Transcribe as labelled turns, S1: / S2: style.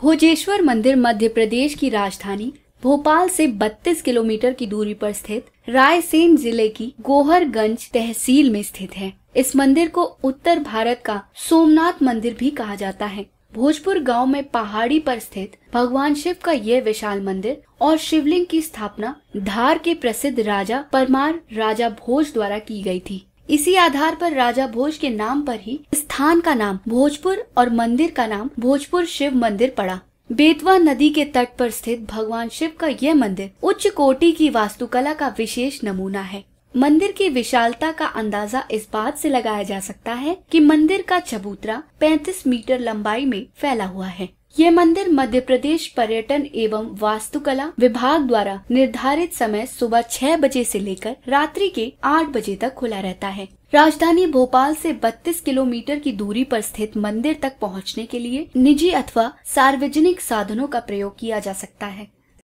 S1: भोजेश्वर मंदिर मध्य प्रदेश की राजधानी भोपाल से 32 किलोमीटर की दूरी पर स्थित रायसेन जिले की गोहरगंज तहसील में स्थित है इस मंदिर को उत्तर भारत का सोमनाथ मंदिर भी कहा जाता है भोजपुर गांव में पहाड़ी पर स्थित भगवान शिव का यह विशाल मंदिर और शिवलिंग की स्थापना धार के प्रसिद्ध राजा परमार राजा भोज द्वारा की गई थी इसी आधार पर राजा भोज के नाम पर ही स्थान का नाम भोजपुर और मंदिर का नाम भोजपुर शिव मंदिर पड़ा बेतवा नदी के तट पर स्थित भगवान शिव का यह मंदिर उच्च कोटि की वास्तुकला का विशेष नमूना है मंदिर की विशालता का अंदाजा इस बात से लगाया जा सकता है कि मंदिर का चबूतरा 35 मीटर लंबाई में फैला हुआ है ये मंदिर मध्य प्रदेश पर्यटन एवं वास्तुकला विभाग द्वारा निर्धारित समय सुबह छह बजे से लेकर रात्रि के आठ बजे तक खुला रहता है राजधानी भोपाल से 32 किलोमीटर की दूरी पर स्थित मंदिर तक पहुंचने के लिए निजी अथवा सार्वजनिक साधनों का प्रयोग किया जा सकता है